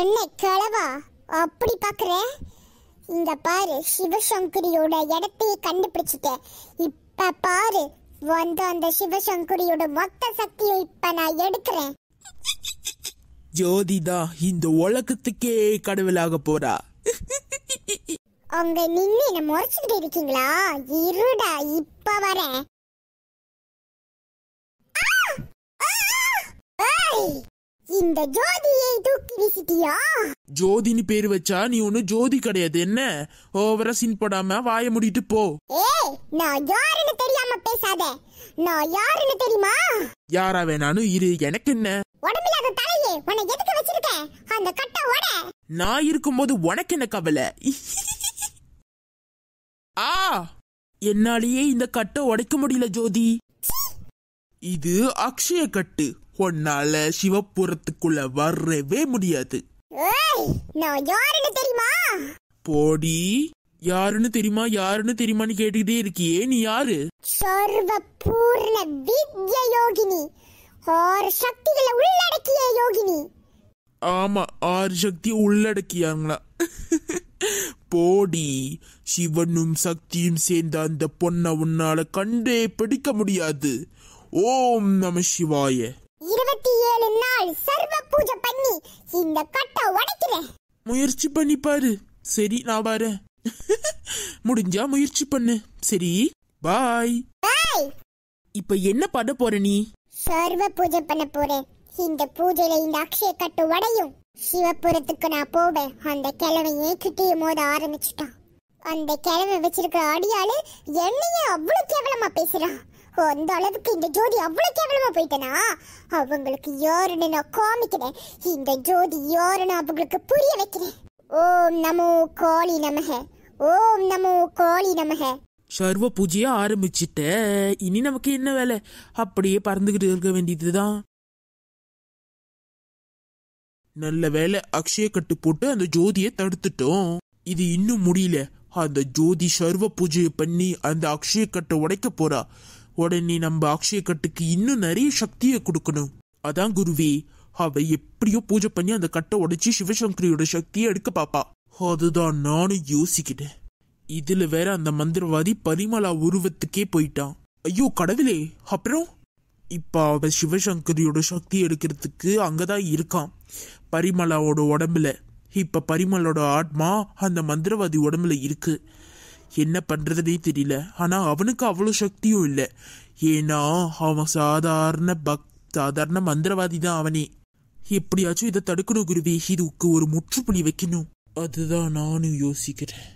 என்ன கிளவா அப்படி பார்க்குற இந்த பாரு சிவசங்கரியோட இடத்தையே கண்டுபிடிச்சிட்டேன் இப்ப பாரு வந்த அந்த சிவசங்கரியோட மொத்த சக்தியை இப்ப நான் எடுக்கிறேன் ஜோதிதா இந்த உலகத்துக்கே கடவுளாக போறா அங்க நின்னு என்ன முறைச்சுக்கிட்டு இருக்கீங்களா இருடா இப்ப வரேன் இந்த ஜோதியை தூக்கி வீசிட்டியா ஜோதின்னு பேர் வச்சா நீ ஒண்ணு ஜோதி கிடையாது என்ன ஓவரா சீன் போடாம வாய முடிட்டு போ ஏய் நான் யாருன்னு தெரியாம பேசாத நான் யாருன்னு தெரியுமா யாரா வேணாலும் இரு எனக்கு என்ன உடம்பில்லாத தலையே உன்னை எதுக்கு வச்சிருக்க அந்த கட்ட ஓட நான் இருக்கும்போது உனக்கு என்ன கவலை ஆ என்னாலேயே இந்த கட்டை உடைக்க முடியல ஜோதி இது அக்ஷய கட்டு உன்னால சிவபுரத்துக்குள்ள வரவே முடியாது நான் தெரியுமா போடி யாருன்னு தெரியுமா யாருன்னு தெரியுமான்னு கேட்டுக்கிட்டே இருக்கியே நீ யாரு சர்வ பூர்ண வித்ய யோகினி ஆறு சக்திகளை உள்ளடக்கிய யோகினி ஆமா ஆறு சக்தி உள்ளடக்கியாங்களா போடி சிவனும் சக்தியும் சேர்ந்த அந்த பொண்ணை உன்னால கண்டே பிடிக்க முடியாது ஓம் நம சிவாய அம்பாள் சர்வ பூஜை பண்ணி இந்த கட்டை உடைக்கிறேன் முயற்சி பண்ணி பாரு சரி நான் பாரு முடிஞ்சா முயற்சி பண்ணு சரி பாய் பாய் இப்ப என்ன பண்ண போற நீ சர்வ பூஜை பண்ண போறேன் இந்த பூஜையில இந்த அக்ஷய கட்டு உடையும் சிவபுரத்துக்கு நான் போவேன் அந்த கிழவையே கிட்டிய மோத ஆரம்பிச்சிட்டான் அந்த கிழவை வச்சிருக்க அடியாளு என்னையே அவ்வளவு கேவலமா பேசுறான் அந்த அளவுக்கு இந்த ஜோதி அவ்வளவு கேவலமா போயிட்டனா அவங்களுக்கு யாருன்னு நான் காமிக்கிறேன் இந்த ஜோதி யாருன்னு அவங்களுக்கு புரிய வைக்கிறேன் ஓம் நமோ காளி நமக ஓம் நமோ காளி நமக சர்வ பூஜையை ஆரம்பிச்சிட்ட இனி நமக்கு என்ன வேலை அப்படியே பறந்துகிட்டு இருக்க வேண்டியதுதான் நல்ல வேலை அக்ஷய கட்டு போட்டு அந்த ஜோதியை தடுத்துட்டோம் இது இன்னும் முடியல அந்த ஜோதி சர்வ பூஜையை பண்ணி அந்த அக்ஷய கட்டை உடைக்க போறா உடனே நம்ம அக்ஷய கட்டுக்கு இன்னும் நிறைய சக்தியை கொடுக்கணும் அதான் குருவி அவ எப்படியோ பூஜை பண்ணி அந்த கட்டை உடைச்சி சிவசங்கரியோட சக்தியை எடுக்க பாப்பா அதுதான் நானும் யோசிக்கிட்டேன் இதுல வேற அந்த மந்திரவாதி பரிமலா உருவத்துக்கே போயிட்டான் ஐயோ கடவுளே அப்புறம் இப்ப அவ சிவசங்கரியோட சக்தி எடுக்கிறதுக்கு அங்கதான் இருக்கான் பரிமலாவோட உடம்புல இப்ப பரிமலோட ஆத்மா அந்த மந்திரவாதி உடம்புல இருக்கு என்ன பண்ணுறதுனே தெரியல ஆனால் அவனுக்கு அவ்வளோ சக்தியும் இல்லை ஏன்னா அவன் சாதாரண பக் சாதாரண மந்திரவாதி தான் அவனே எப்படியாச்சும் இதை தடுக்கணும் குருவி இதுக்கு ஒரு முற்றுப்புள்ளி வைக்கணும் அதுதான் நானும் யோசிக்கிறேன்